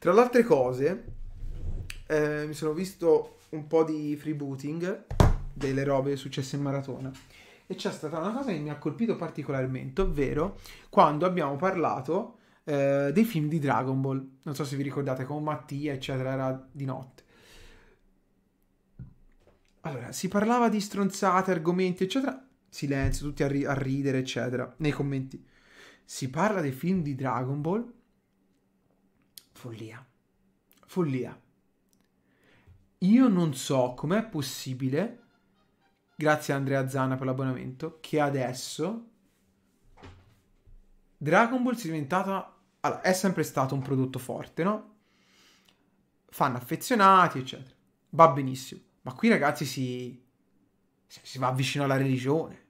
Tra le altre cose, eh, mi sono visto un po' di freebooting delle robe successe in maratona. E c'è stata una cosa che mi ha colpito particolarmente, ovvero quando abbiamo parlato eh, dei film di Dragon Ball. Non so se vi ricordate, con Mattia, eccetera, era di notte. Allora, si parlava di stronzate, argomenti, eccetera. Silenzio, tutti a, ri- a ridere, eccetera, nei commenti. Si parla dei film di Dragon Ball follia. Follia. Io non so com'è possibile, grazie a Andrea Zana per l'abbonamento, che adesso Dragon Ball sia diventata... Allora, è sempre stato un prodotto forte, no? Fanno affezionati, eccetera. Va benissimo. Ma qui ragazzi si, si va vicino alla religione.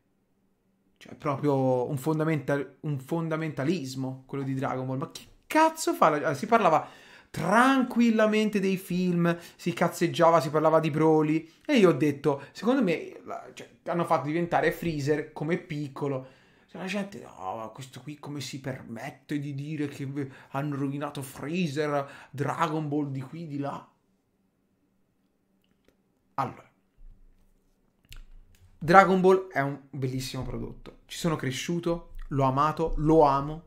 Cioè, è proprio un, fondamental... un fondamentalismo quello di Dragon Ball. Ma chi cazzo fanno? Si parlava tranquillamente dei film, si cazzeggiava, si parlava di Broly e io ho detto, secondo me cioè, hanno fatto diventare Freezer come piccolo. Cioè, la gente, no, oh, questo qui come si permette di dire che hanno rovinato Freezer, Dragon Ball di qui, di là. Allora, Dragon Ball è un bellissimo prodotto. Ci sono cresciuto, l'ho amato, lo amo,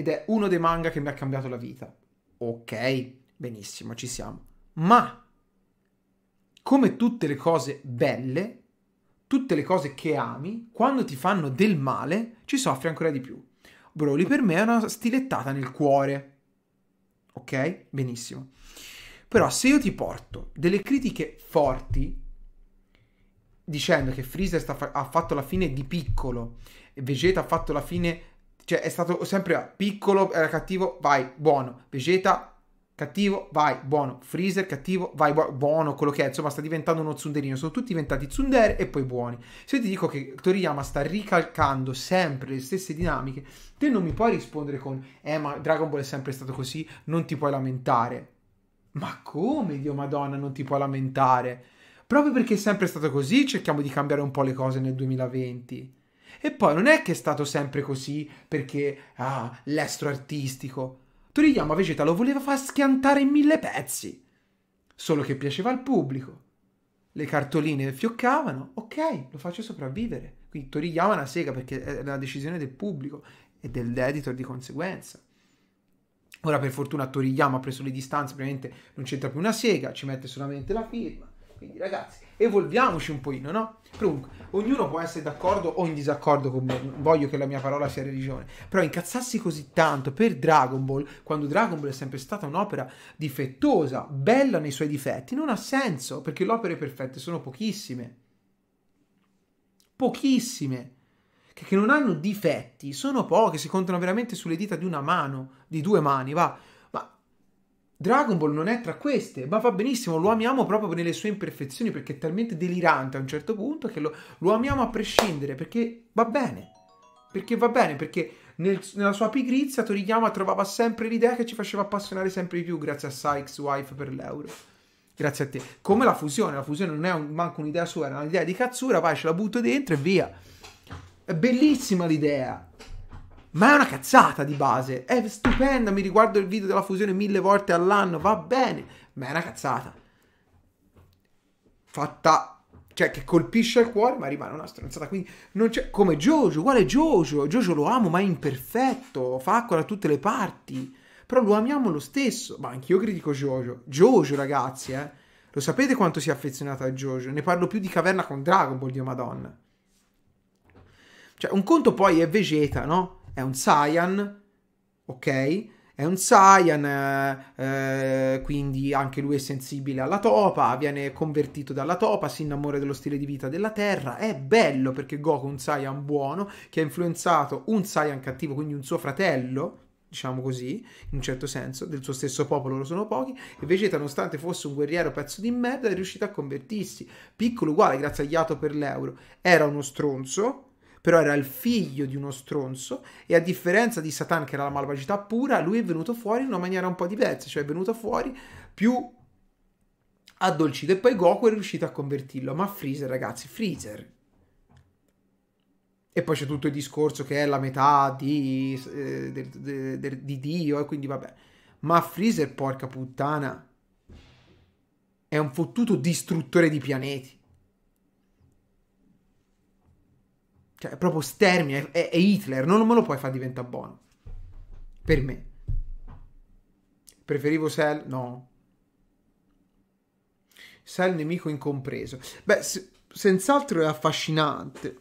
ed è uno dei manga che mi ha cambiato la vita. Ok, benissimo, ci siamo. Ma, come tutte le cose belle, tutte le cose che ami, quando ti fanno del male, ci soffri ancora di più. Broly per me è una stilettata nel cuore. Ok? Benissimo. Però se io ti porto delle critiche forti dicendo che Freezer fa- ha fatto la fine di piccolo, e Vegeta ha fatto la fine cioè, è stato sempre piccolo, era cattivo, vai, buono. Vegeta, cattivo, vai, buono. Freezer, cattivo, vai, buono. Quello che è, insomma, sta diventando uno zunderino. Sono tutti diventati zunder e poi buoni. Se io ti dico che Toriyama sta ricalcando sempre le stesse dinamiche, te non mi puoi rispondere con, eh, ma Dragon Ball è sempre stato così, non ti puoi lamentare. Ma come, Dio Madonna, non ti puoi lamentare? Proprio perché è sempre stato così, cerchiamo di cambiare un po' le cose nel 2020. E poi non è che è stato sempre così perché, ah, l'estro artistico. Toriyama Vegeta lo voleva far schiantare in mille pezzi. Solo che piaceva al pubblico. Le cartoline fioccavano, ok, lo faccio sopravvivere. Quindi Toriyama è una sega perché è una decisione del pubblico e dell'editor di conseguenza. Ora per fortuna Toriyama ha preso le distanze, ovviamente non c'entra più una sega, ci mette solamente la firma quindi ragazzi, evolviamoci un po'ino, no? Comunque, ognuno può essere d'accordo o in disaccordo con me, voglio che la mia parola sia religione, però incazzarsi così tanto per Dragon Ball, quando Dragon Ball è sempre stata un'opera difettosa, bella nei suoi difetti, non ha senso, perché le opere perfette sono pochissime. Pochissime che, non hanno difetti sono poche, si contano veramente sulle dita di una mano, di due mani, va. Dragon Ball non è tra queste, ma va benissimo, lo amiamo proprio nelle sue imperfezioni perché è talmente delirante a un certo punto che lo, lo amiamo a prescindere perché va bene. Perché va bene, perché nel, nella sua pigrizia Toriyama trovava sempre l'idea che ci faceva appassionare sempre di più grazie a Sykes Wife per l'euro. Grazie a te. Come la fusione, la fusione non è un, manco un'idea sua, è un'idea di cazzura, vai ce la butto dentro e via. È bellissima l'idea, ma è una cazzata di base. È stupenda. Mi riguardo il video della fusione mille volte all'anno. Va bene. Ma è una cazzata. Fatta. Cioè, che colpisce il cuore, ma rimane una stronzata. Quindi non c'è. Come Jojo, uguale Jojo. Jojo lo amo, ma è imperfetto. Fa acqua da tutte le parti. Però lo amiamo lo stesso. Ma anch'io critico Jojo. Jojo, ragazzi, eh. Lo sapete quanto sia affezionato a Jojo? Ne parlo più di caverna con Dragon Ball, Dio Madonna. Cioè, un conto poi è Vegeta, no? è un Saiyan, ok? È un Saiyan, eh, eh, quindi anche lui è sensibile alla topa, viene convertito dalla topa, si innamora dello stile di vita della Terra. È bello perché Goku è un Saiyan buono che ha influenzato un Saiyan cattivo, quindi un suo fratello, diciamo così, in un certo senso, del suo stesso popolo, lo sono pochi, e Vegeta, nonostante fosse un guerriero pezzo di merda, è riuscito a convertirsi. Piccolo uguale, grazie agli Yato per l'euro, era uno stronzo, però era il figlio di uno stronzo e a differenza di Satan che era la malvagità pura, lui è venuto fuori in una maniera un po' diversa, cioè è venuto fuori più addolcito e poi Goku è riuscito a convertirlo, ma Freezer ragazzi, Freezer. E poi c'è tutto il discorso che è la metà di, eh, del, del, del, di Dio e quindi vabbè. Ma Freezer, porca puttana, è un fottuto distruttore di pianeti. Cioè, proprio stermine, è, è Hitler, non me lo puoi far diventare buono. Per me. Preferivo Cell? No. Cell nemico incompreso. Beh, se, senz'altro è affascinante.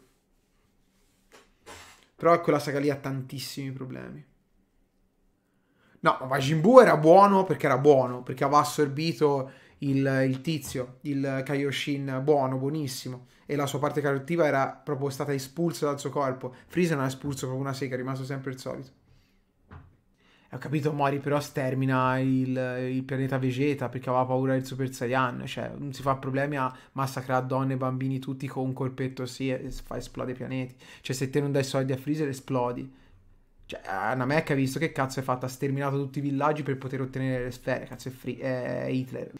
Però ecco la saga lì ha tantissimi problemi. No, Majin Buu era buono perché era buono, perché aveva assorbito il, il tizio, il Kaioshin buono, buonissimo, e la sua parte cattiva era proprio stata espulsa dal suo corpo. Freezer non ha espulso proprio una sega, è rimasto sempre il solito. Ho capito, Mori però stermina il, il, pianeta Vegeta perché aveva paura del Super Saiyan, cioè non si fa problemi a massacrare donne e bambini tutti con un colpetto, sì, e fa esplodere i pianeti. Cioè se te non dai soldi a Freezer esplodi cioè, Anna Mac ha visto che cazzo è fatta, ha sterminato tutti i villaggi per poter ottenere le sfere, cazzo è free, eh, Hitler.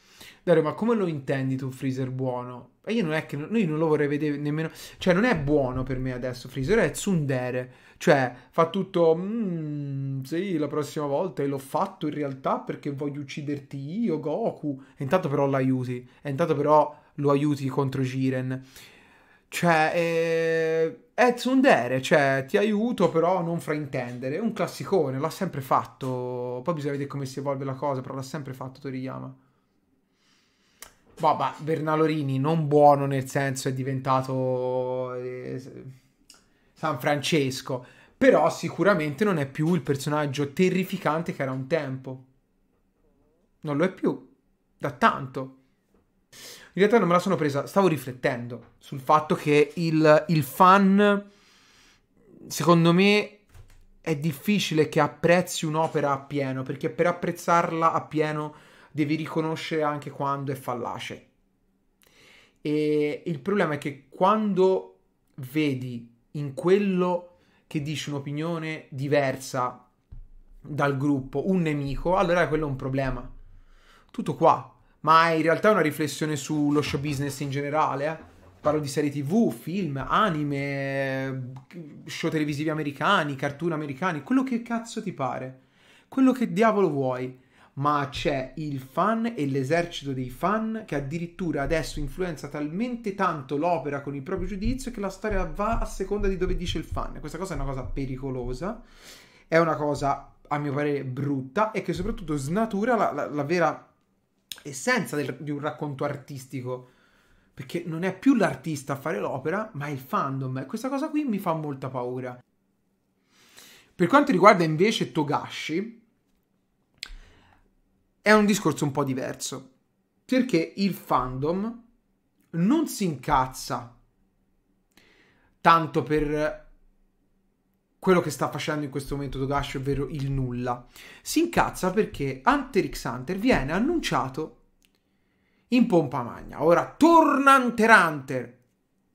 Dario, ma come lo intendi tu Freezer buono? E io non è che, io non lo vorrei vedere nemmeno, cioè non è buono per me adesso Freezer, è tsundere, cioè fa tutto, mm, sì, la prossima volta e l'ho fatto in realtà perché voglio ucciderti io, Goku, e intanto però l'aiuti, e intanto però lo aiuti contro Jiren. Cioè, eh, è tsundere, cioè ti aiuto però non fraintendere. È un classicone, l'ha sempre fatto. Poi bisogna vedere come si evolve la cosa, però l'ha sempre fatto Toriyama. Vabbè, Bernalorini non buono nel senso è diventato eh, San Francesco, però sicuramente non è più il personaggio terrificante che era un tempo. Non lo è più, da tanto. In realtà non me la sono presa, stavo riflettendo sul fatto che il, il fan, secondo me, è difficile che apprezzi un'opera appieno, perché per apprezzarla appieno devi riconoscere anche quando è fallace. E il problema è che quando vedi in quello che dici un'opinione diversa dal gruppo un nemico, allora quello è un problema. Tutto qua ma in realtà è una riflessione sullo show business in generale. Eh. Parlo di serie tv, film, anime, show televisivi americani, cartoon americani, quello che cazzo ti pare, quello che diavolo vuoi. Ma c'è il fan e l'esercito dei fan che addirittura adesso influenza talmente tanto l'opera con il proprio giudizio che la storia va a seconda di dove dice il fan. Questa cosa è una cosa pericolosa, è una cosa a mio parere brutta e che soprattutto snatura la, la, la vera essenza del, di un racconto artistico. Perché non è più l'artista a fare l'opera, ma è il fandom. E questa cosa qui mi fa molta paura. Per quanto riguarda invece Togashi, è un discorso un po' diverso. Perché il fandom non si incazza tanto per quello che sta facendo in questo momento Togashi, ovvero il nulla. Si incazza perché Hunter x Hunter viene annunciato in pompa magna. Ora torna Hunter Hunter,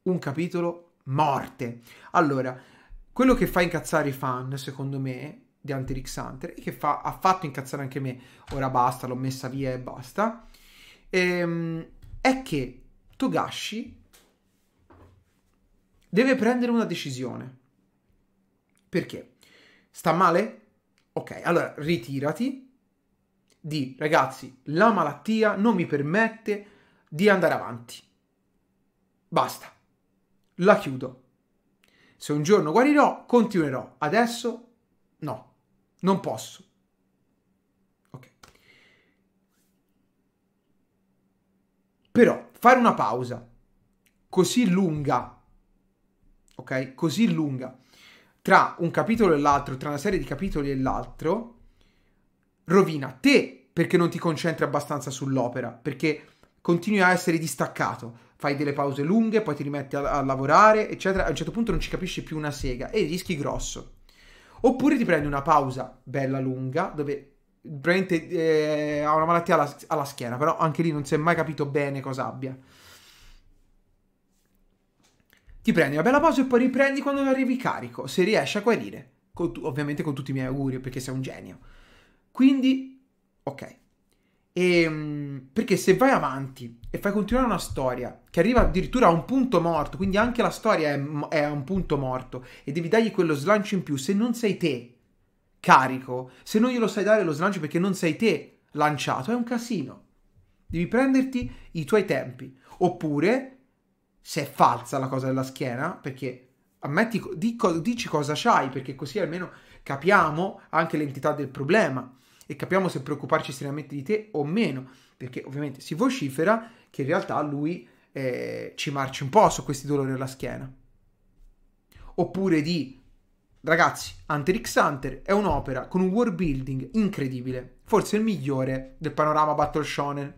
un capitolo morte. Allora, quello che fa incazzare i fan, secondo me, di Hunter x Hunter, e che fa, ha fatto incazzare anche me, ora basta, l'ho messa via e basta, ehm, è che Togashi deve prendere una decisione perché? Sta male? Ok, allora ritirati. Di ragazzi, la malattia non mi permette di andare avanti. Basta. La chiudo. Se un giorno guarirò, continuerò. Adesso no, non posso. Ok. Però fare una pausa così lunga, ok? Così lunga tra un capitolo e l'altro, tra una serie di capitoli e l'altro, rovina te perché non ti concentri abbastanza sull'opera, perché continui a essere distaccato, fai delle pause lunghe, poi ti rimetti a, a lavorare, eccetera, a un certo punto non ci capisci più una sega e rischi grosso. Oppure ti prendi una pausa bella lunga, dove veramente eh, ha una malattia alla, alla, schiena, però anche lì non si è mai capito bene cosa abbia. Ti prendi una bella pausa e poi riprendi quando arrivi carico, se riesci a guarire. Con tu, ovviamente con tutti i miei auguri, perché sei un genio. Quindi, ok. E, ehm, perché se vai avanti e fai continuare una storia che arriva addirittura a un punto morto, quindi anche la storia è, è a un punto morto, e devi dargli quello slancio in più, se non sei te carico, se non glielo sai dare lo slancio perché non sei te lanciato, è un casino. Devi prenderti i tuoi tempi. Oppure se è falsa la cosa della schiena, perché ammetti, dico, dici cosa c'hai, perché così almeno capiamo anche l'entità del problema e capiamo se preoccuparci seriamente di te o meno, perché ovviamente si vocifera che in realtà lui eh, ci marci un po' su questi dolori alla schiena. Oppure di, ragazzi, Hunter x Hunter è un'opera con un world building incredibile, forse il migliore del panorama Battle Shonen,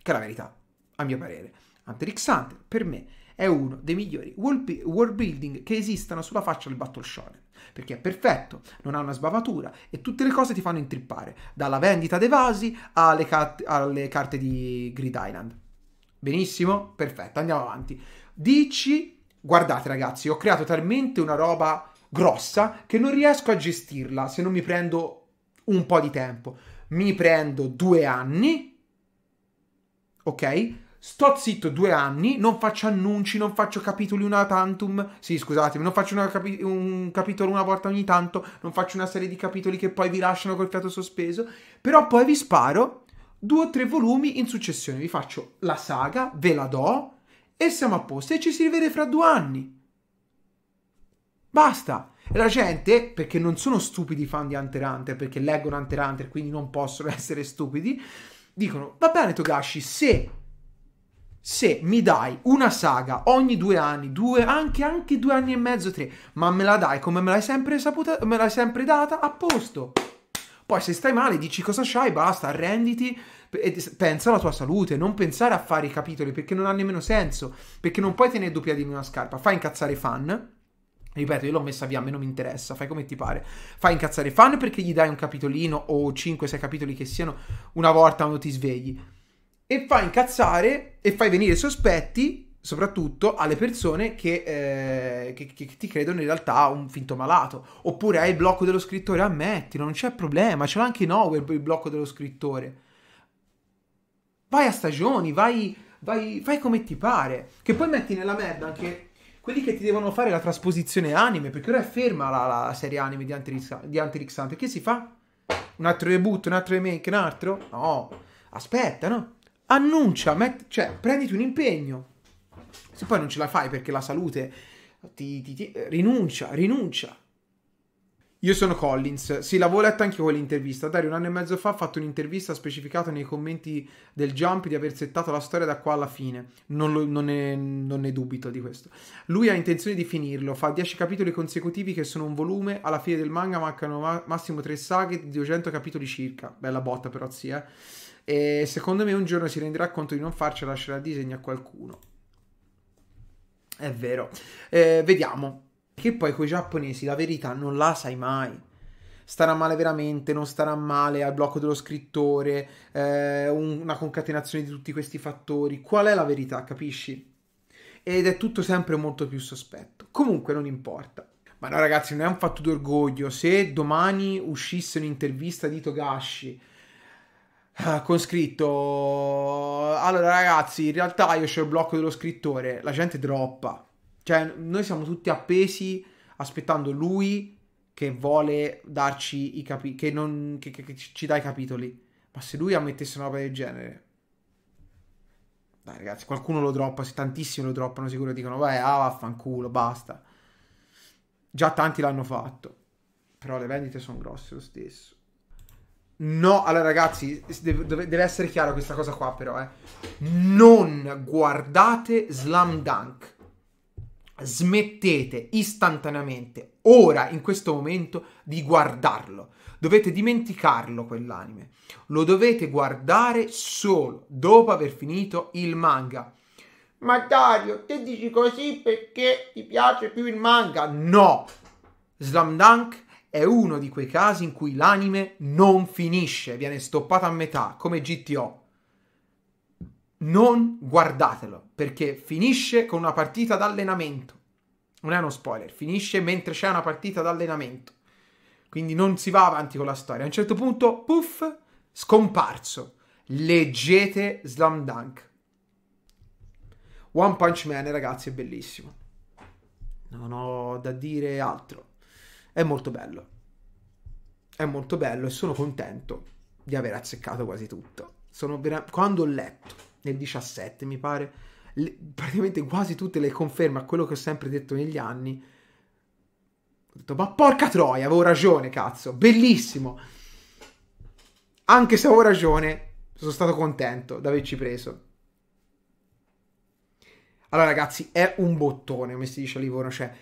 che è la verità, a mio parere Hunter x Hunter, per me, è uno dei migliori world building che esistano sulla faccia del Battle Shonen. Perché è perfetto, non ha una sbavatura e tutte le cose ti fanno intrippare, dalla vendita dei vasi alle, cat- alle carte di Grid Island. Benissimo, perfetto, andiamo avanti. Dici, guardate ragazzi, ho creato talmente una roba grossa che non riesco a gestirla se non mi prendo un po' di tempo. Mi prendo due anni, ok? Sto zitto due anni, non faccio annunci, non faccio capitoli una tantum. Sì, scusatemi, non faccio capi- un capitolo una volta ogni tanto, non faccio una serie di capitoli che poi vi lasciano col fiato sospeso. Però poi vi sparo due o tre volumi in successione. Vi faccio la saga, ve la do e siamo a posto. E ci si rivede fra due anni. Basta. E la gente, perché non sono stupidi fan di Hunter x Hunter, perché leggono Hunter x Hunter, quindi non possono essere stupidi, dicono, va bene Togashi, se se mi dai una saga ogni due anni, due, anche, anche due anni e mezzo, tre, ma me la dai come me l'hai sempre saputa, me l'hai sempre data, a posto. Poi se stai male dici cosa c'hai, basta, arrenditi e pensa alla tua salute, non pensare a fare i capitoli perché non ha nemmeno senso, perché non puoi tenere due piedi in una scarpa, fai incazzare i fan. Ripeto, io l'ho messa via, a me non mi interessa, fai come ti pare. Fai incazzare i fan perché gli dai un capitolino o 5-6 capitoli che siano una volta quando ti svegli e fa incazzare e fai venire sospetti soprattutto alle persone che, eh, che, che, ti credono in realtà un finto malato. Oppure hai il blocco dello scrittore, ammettilo, non c'è problema, ce l'ha anche Nowell il blocco dello scrittore. Vai a stagioni, vai, vai, fai come ti pare. Che poi metti nella merda anche quelli che ti devono fare la trasposizione anime, perché ora è ferma la, la serie anime di Antrix di Hunter. Che si fa? Un altro reboot, un altro remake, un altro? No, aspetta, no? annuncia, met- cioè prenditi un impegno. Se poi non ce la fai perché la salute ti, ti, ti eh, rinuncia, rinuncia. Io sono Collins, sì l'avevo letta anche quell'intervista, Dario un anno e mezzo fa ha fatto un'intervista specificato nei commenti del Jump di aver settato la storia da qua alla fine, non, lo, non, ne, non ne dubito di questo. Lui ha intenzione di finirlo, fa 10 capitoli consecutivi che sono un volume, alla fine del manga mancano ma- massimo 3 saghe di 200 capitoli circa, bella botta però Sì, eh e secondo me un giorno si renderà conto di non farcela, lasciare il disegno a qualcuno. È vero. Eh, vediamo. Che poi con i giapponesi la verità non la sai mai starà male veramente, non starà male al blocco dello scrittore, eh, una concatenazione di tutti questi fattori. Qual è la verità, capisci? Ed è tutto sempre molto più sospetto. Comunque non importa. Ma no ragazzi, non è un fatto d'orgoglio. Se domani uscisse un'intervista di Togashi Ah, con scritto allora ragazzi in realtà io c'ho il blocco dello scrittore la gente droppa cioè noi siamo tutti appesi aspettando lui che vuole darci i capitoli che, non... che, che, che, ci dà i capitoli ma se lui ammettesse una roba del genere dai ragazzi qualcuno lo droppa se tantissimi lo droppano sicuro dicono vai ah vaffanculo basta già tanti l'hanno fatto però le vendite sono grosse lo stesso No, allora ragazzi, deve essere chiaro questa cosa qua però, eh. Non guardate Slam Dunk. Smettete istantaneamente, ora, in questo momento, di guardarlo. Dovete dimenticarlo quell'anime. Lo dovete guardare solo dopo aver finito il manga. Ma Dario, te dici così perché ti piace più il manga? No! Slam Dunk è uno di quei casi in cui l'anime non finisce, viene stoppata a metà, come GTO. Non guardatelo, perché finisce con una partita d'allenamento. Non è uno spoiler, finisce mentre c'è una partita d'allenamento. Quindi non si va avanti con la storia. A un certo punto, puff, scomparso. Leggete Slam Dunk. One Punch Man, ragazzi, è bellissimo. Non ho da dire altro. È molto bello. È molto bello e sono contento di aver azzeccato quasi tutto. Vera... Quando ho letto, nel 17 mi pare, le... praticamente quasi tutte le conferme a quello che ho sempre detto negli anni, ho detto, ma porca troia, avevo ragione, cazzo, bellissimo. Anche se avevo ragione, sono stato contento di averci preso. Allora ragazzi, è un bottone, come si dice a Livorno, cioè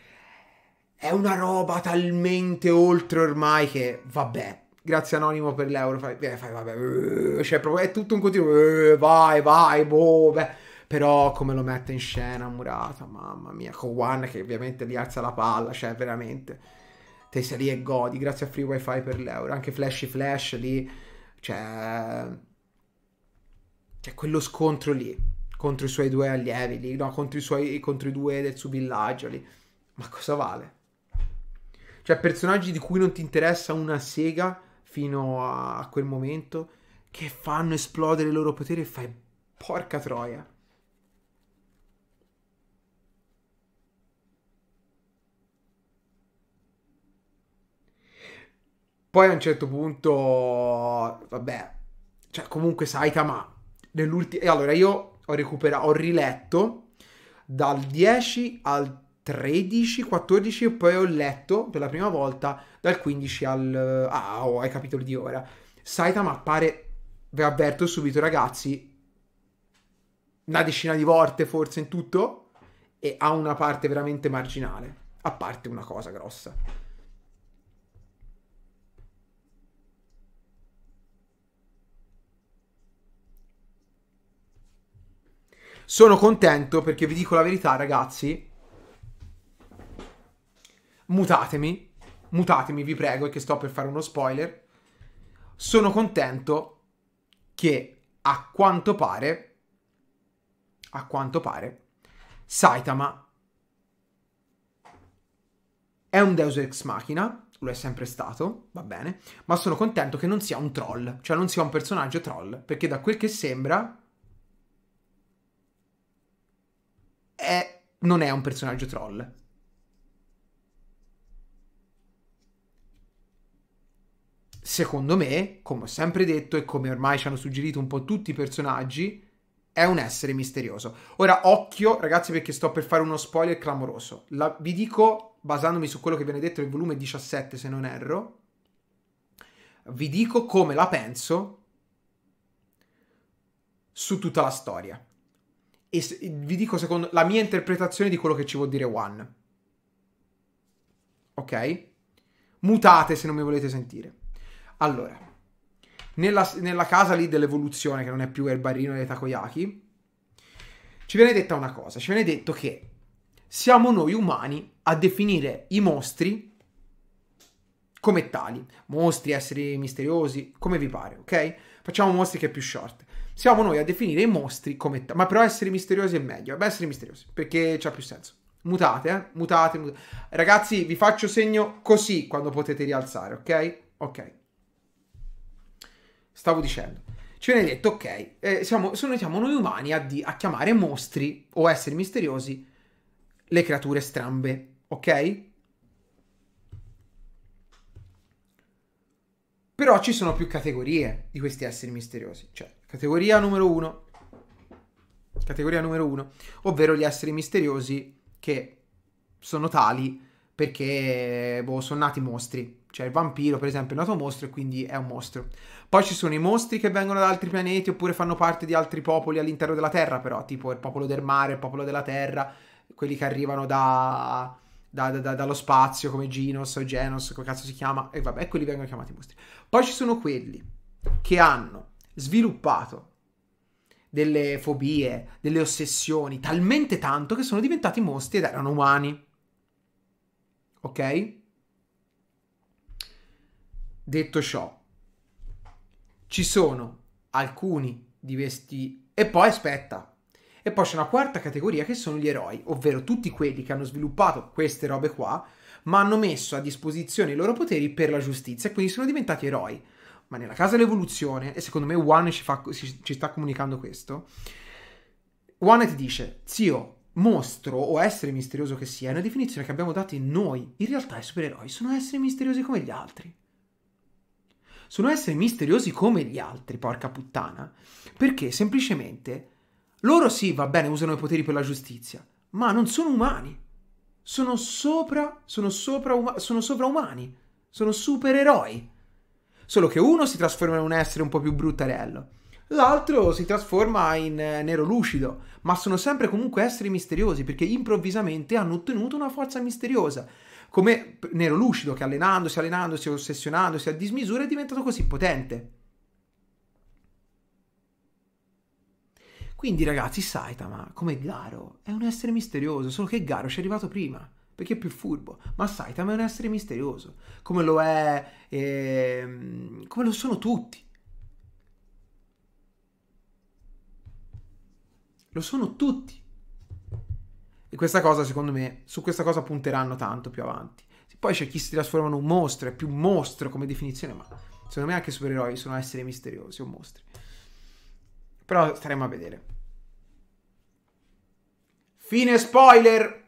è una roba talmente oltre ormai che vabbè. Grazie Anonimo per l'euro. Fai, eh, fai vabbè. Eh, cioè, proprio è tutto un continuo. Eh, vai, vai, boh, beh. Però come lo mette in scena Murata, mamma mia. Kowan che ovviamente rialza la palla, cioè veramente. Te sei lì e godi, grazie a Free Wi-Fi per l'euro. Anche Flashy Flash lì, cioè... Cioè quello scontro lì, contro i suoi due allievi lì, no, contro i, suoi, contro i due del suo villaggio lì. Ma cosa vale? Cioè personaggi di cui non ti interessa una sega fino a quel momento che fanno esplodere il loro potere e fai porca troia. Poi a un certo punto, vabbè, cioè comunque Saitama, nell'ultimo... E allora io ho recuperato, ho riletto dal 10 al 13, 14 e poi ho letto per la prima volta dal 15 al, ah, oh, ai capitoli di ora. Saitama appare, ve avverto subito ragazzi, una decina di volte forse in tutto e ha una parte veramente marginale, a parte una cosa grossa. Sono contento perché vi dico la verità ragazzi, mutatemi, mutatemi vi prego, che sto per fare uno spoiler. Sono contento che a quanto pare, a quanto pare, Saitama è un Deus Ex Machina, lo è sempre stato, va bene, ma sono contento che non sia un troll, cioè non sia un personaggio troll, perché da quel che sembra è... non è un personaggio troll. secondo me, come ho sempre detto e come ormai ci hanno suggerito un po' tutti i personaggi, è un essere misterioso. Ora, occhio, ragazzi, perché sto per fare uno spoiler clamoroso. La, vi dico, basandomi su quello che viene detto nel volume 17, se non erro, vi dico come la penso su tutta la storia. E vi dico secondo la mia interpretazione di quello che ci vuol dire One. Ok? Mutate se non mi volete sentire. Allora, nella, nella casa lì dell'evoluzione, che non è più il barino dei takoyaki, ci viene detta una cosa, ci viene detto che siamo noi umani a definire i mostri come tali, mostri, esseri misteriosi, come vi pare, ok? Facciamo mostri che è più short. Siamo noi a definire i mostri come tali, ma però essere misteriosi è meglio, beh essere misteriosi, perché c'ha più senso. Mutate, eh? Mutate, mutate. Ragazzi, vi faccio segno così quando potete rialzare, ok? Ok stavo dicendo. Ci viene detto, ok, eh, siamo, sono, siamo, noi umani a, di, a chiamare mostri o esseri misteriosi le creature strambe, ok? Però ci sono più categorie di questi esseri misteriosi. Cioè, categoria numero uno. Categoria numero uno. Ovvero gli esseri misteriosi che sono tali perché, boh, sono nati mostri. Cioè il vampiro, per esempio, è nato mostro e quindi è un mostro. Poi ci sono i mostri che vengono da altri pianeti oppure fanno parte di altri popoli all'interno della Terra, però, tipo il popolo del mare, il popolo della Terra, quelli che arrivano da, da, da, dallo spazio come Genos o Genos, come cazzo si chiama, e vabbè, quelli vengono chiamati mostri. Poi ci sono quelli che hanno sviluppato delle fobie, delle ossessioni, talmente tanto che sono diventati mostri ed erano umani. Ok? Detto ciò, ci sono alcuni di questi e poi aspetta. E poi c'è una quarta categoria che sono gli eroi, ovvero tutti quelli che hanno sviluppato queste robe qua, ma hanno messo a disposizione i loro poteri per la giustizia e quindi sono diventati eroi. Ma nella casa dell'evoluzione, e secondo me One ci, fa, ci, ci sta comunicando questo, One ti dice, zio, mostro o essere misterioso che sia, è una definizione che abbiamo dato in noi. In realtà i supereroi sono esseri misteriosi come gli altri sono esseri misteriosi come gli altri, porca puttana, perché semplicemente loro sì, va bene, usano i poteri per la giustizia, ma non sono umani. Sono sopra, sono sopra, sono sovraumani, sono supereroi. Solo che uno si trasforma in un essere un po' più bruttarello, l'altro si trasforma in eh, nero lucido, ma sono sempre comunque esseri misteriosi perché improvvisamente hanno ottenuto una forza misteriosa come Nero Lucido che allenandosi, allenandosi, ossessionandosi a dismisura è diventato così potente. Quindi ragazzi, Saitama, come Garo, è un essere misterioso, solo che Garo ci è arrivato prima, perché è più furbo, ma Saitama è un essere misterioso, come lo è, eh, come lo sono tutti. Lo sono tutti. E questa cosa, secondo me, su questa cosa punteranno tanto più avanti. Poi c'è chi si trasforma in un mostro, è più mostro come definizione, ma secondo me anche i supereroi sono esseri misteriosi o mostri. Però staremo a vedere. Fine spoiler!